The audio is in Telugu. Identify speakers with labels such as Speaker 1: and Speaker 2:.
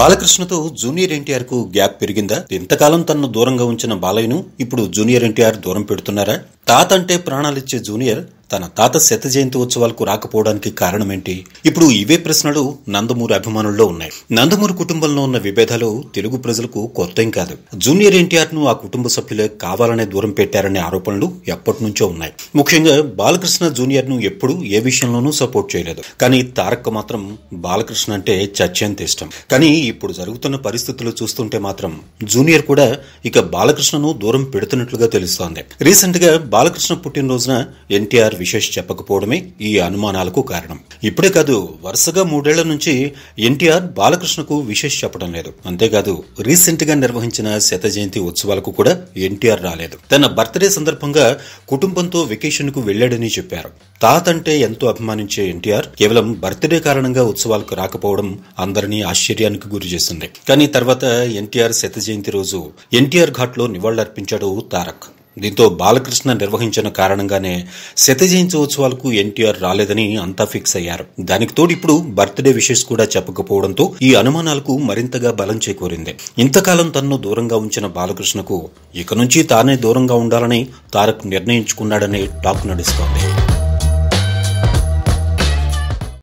Speaker 1: బాలకృష్ణతో జూనియర్ ఎన్టీఆర్ కు గ్యాప్ పెరిగిందా ఇంతకాలం తనను దూరంగా ఉంచిన బాలయ్యను ఇప్పుడు జూనియర్ ఎన్టీఆర్ దూరం పెడుతున్నారా తాతంటే ప్రాణాలిచ్చే జూనియర్ తన తాత శత జయంతి ఉత్సవాలకు రాకపోవడానికి కారణమేంటి ఇప్పుడు ఇవే ప్రశ్నలు నందమూరి అభిమానుల్లో ఉన్నాయి నందమూరి కుటుంబంలో ఉన్న విభేదాలు తెలుగు ప్రజలకు కొత్త కాదు జూనియర్ ఎన్టీఆర్ ను ఆ కుటుంబ సభ్యులే కావాలనే దూరం పెట్టారనే ఆరోపణలు ఎప్పటి నుంచో ఉన్నాయి ముఖ్యంగా బాలకృష్ణ జూనియర్ ను ఎప్పుడు ఏ విషయంలోనూ సపోర్ట్ చేయలేదు కానీ తారక్ మాత్రం బాలకృష్ణ అంటే చచ్చేంత ఇష్టం కానీ ఇప్పుడు జరుగుతున్న పరిస్థితులు చూస్తుంటే మాత్రం జూనియర్ కూడా ఇక బాలకృష్ణను దూరం పెడుతున్నట్లుగా తెలుస్తోంది రీసెంట్ గా బాలకృష్ణ పుట్టినరోజున ఎన్టీఆర్ విశేష్ చెప్పకపోవడమే ఈ అనుమానాలకు కారణం ఇప్పుడే కాదు వరుసగా మూడేళ్ల నుంచి ఎన్టీఆర్ బాలకృష్ణకు విశేష్ చెప్పడం లేదు అంతేకాదు రీసెంట్ గా నిర్వహించిన శత జయంతి ఉత్సవాలకు కూడా ఎన్టీఆర్ రాలేదు తన బర్త్డే సందర్భంగా కుటుంబంతో వెకేషన్ కు వెళ్లాడని చెప్పారు తాతంటే ఎంతో అభిమానించే ఎన్టీఆర్ కేవలం బర్త్డే కారణంగా ఉత్సవాలకు రాకపోవడం అందరినీ ఆశ్చర్యానికి గురి చేసింది కానీ తర్వాత ఎన్టీఆర్ శత జయంతి రోజు ఎన్టీఆర్ ఘాట్లో నివాళులర్పించాడు తారక్ దీంతో బాలకృష్ణ నిర్వహించిన కారణంగానే శత జయంతి ఉత్సవాలకు ఎన్టీఆర్ రాలేదని అంతా ఫిక్స్ అయ్యారు దానికి తోడు ఇప్పుడు బర్త్డే విషెస్ కూడా చెప్పకపోవడంతో ఈ అనుమానాలకు మరింతగా బలం చేకూరింది ఇంతకాలం తన్ను దూరంగా ఉంచిన బాలకృష్ణకు ఇక నుంచి తానే దూరంగా ఉండాలని తారక్ నిర్ణయించుకున్నాడని టాక్ నడుస్తోంది